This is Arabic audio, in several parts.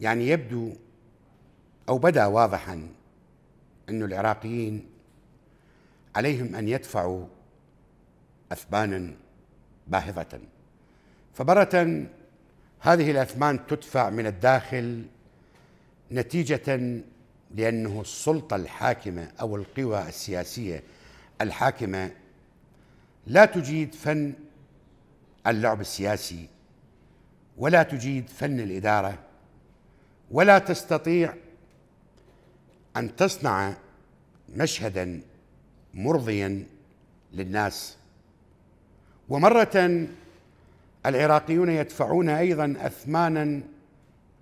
يعني يبدو او بدا واضحا ان العراقيين عليهم ان يدفعوا اثمانا باهظه فبره هذه الاثمان تدفع من الداخل نتيجه لانه السلطه الحاكمه او القوى السياسيه الحاكمه لا تجيد فن اللعب السياسي ولا تجيد فن الاداره ولا تستطيع ان تصنع مشهدا مرضيا للناس ومره العراقيون يدفعون ايضا اثمانا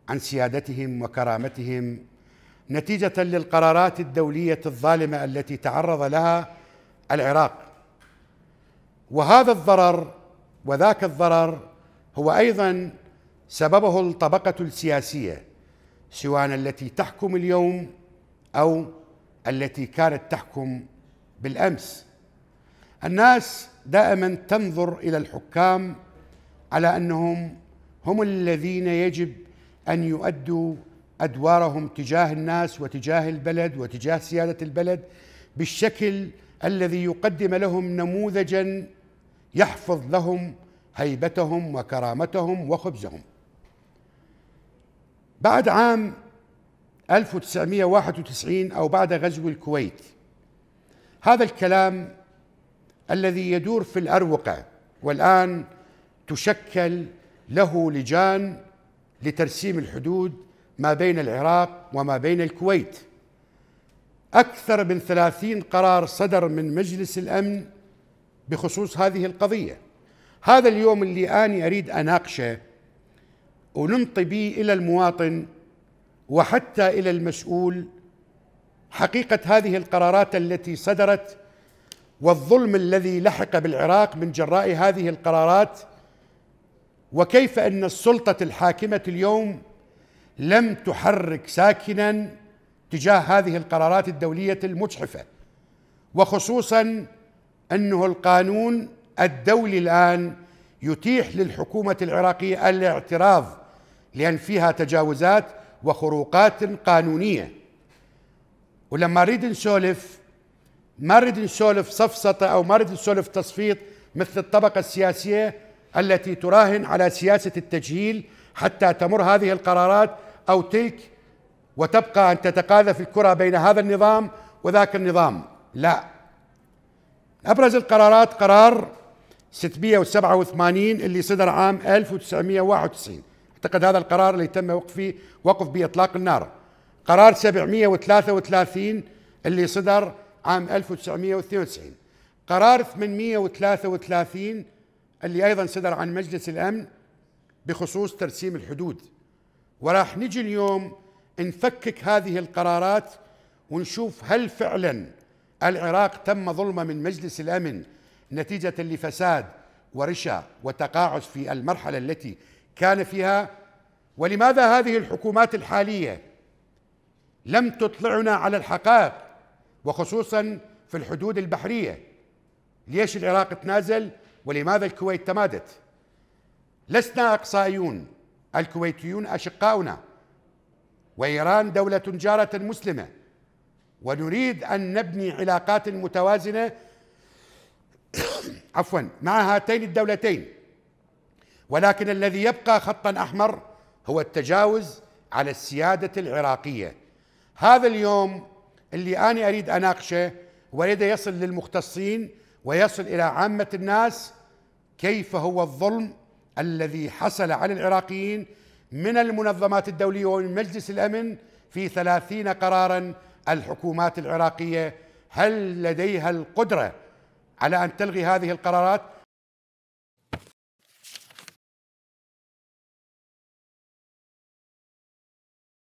عن سيادتهم وكرامتهم نتيجه للقرارات الدوليه الظالمه التي تعرض لها العراق وهذا الضرر وذاك الضرر هو ايضا سببه الطبقه السياسيه سواء التي تحكم اليوم او التي كانت تحكم بالامس الناس دائما تنظر الى الحكام على انهم هم الذين يجب ان يؤدوا ادوارهم تجاه الناس وتجاه البلد وتجاه سياده البلد بالشكل الذي يقدم لهم نموذجا يحفظ لهم هيبتهم وكرامتهم وخبزهم بعد عام 1991 أو بعد غزو الكويت هذا الكلام الذي يدور في الأروقة والآن تشكل له لجان لترسيم الحدود ما بين العراق وما بين الكويت أكثر من ثلاثين قرار صدر من مجلس الأمن بخصوص هذه القضية هذا اليوم اللي أنا أريد أناقشه وننطي به الى المواطن وحتى الى المسؤول حقيقه هذه القرارات التي صدرت والظلم الذي لحق بالعراق من جراء هذه القرارات وكيف ان السلطه الحاكمه اليوم لم تحرك ساكنا تجاه هذه القرارات الدوليه المجحفه وخصوصا انه القانون الدولي الان يتيح للحكومة العراقية الاعتراض لأن فيها تجاوزات وخروقات قانونية ولما نريد نسولف ما نريد نسولف صفصطة أو ما نريد نسولف تصفيط مثل الطبقة السياسية التي تراهن على سياسة التجهيل حتى تمر هذه القرارات أو تلك وتبقى أن تتقاذف الكرة بين هذا النظام وذاك النظام لا أبرز القرارات قرار 687 اللي صدر عام 1991 اعتقد هذا القرار اللي تم وقف فيه وقف باطلاق النار قرار 733 اللي صدر عام 1992 قرار 833 اللي ايضا صدر عن مجلس الامن بخصوص ترسيم الحدود وراح نجي اليوم نفكك هذه القرارات ونشوف هل فعلا العراق تم ظلمه من مجلس الامن نتيجة لفساد ورشا وتقاعس في المرحلة التي كان فيها ولماذا هذه الحكومات الحالية لم تطلعنا على الحقائق وخصوصا في الحدود البحرية ليش العراق تنازل ولماذا الكويت تمادت لسنا اقصائيون الكويتيون اشقاؤنا وايران دوله جاره مسلمه ونريد ان نبني علاقات متوازنه عفوا مع هاتين الدولتين ولكن الذي يبقى خطا احمر هو التجاوز على السياده العراقيه هذا اليوم اللي انا اريد اناقشه واريد يصل للمختصين ويصل الى عامه الناس كيف هو الظلم الذي حصل على العراقيين من المنظمات الدولية ومن مجلس الأمن في ثلاثين قرارا الحكومات العراقية هل لديها القدرة على ان تلغي هذه القرارات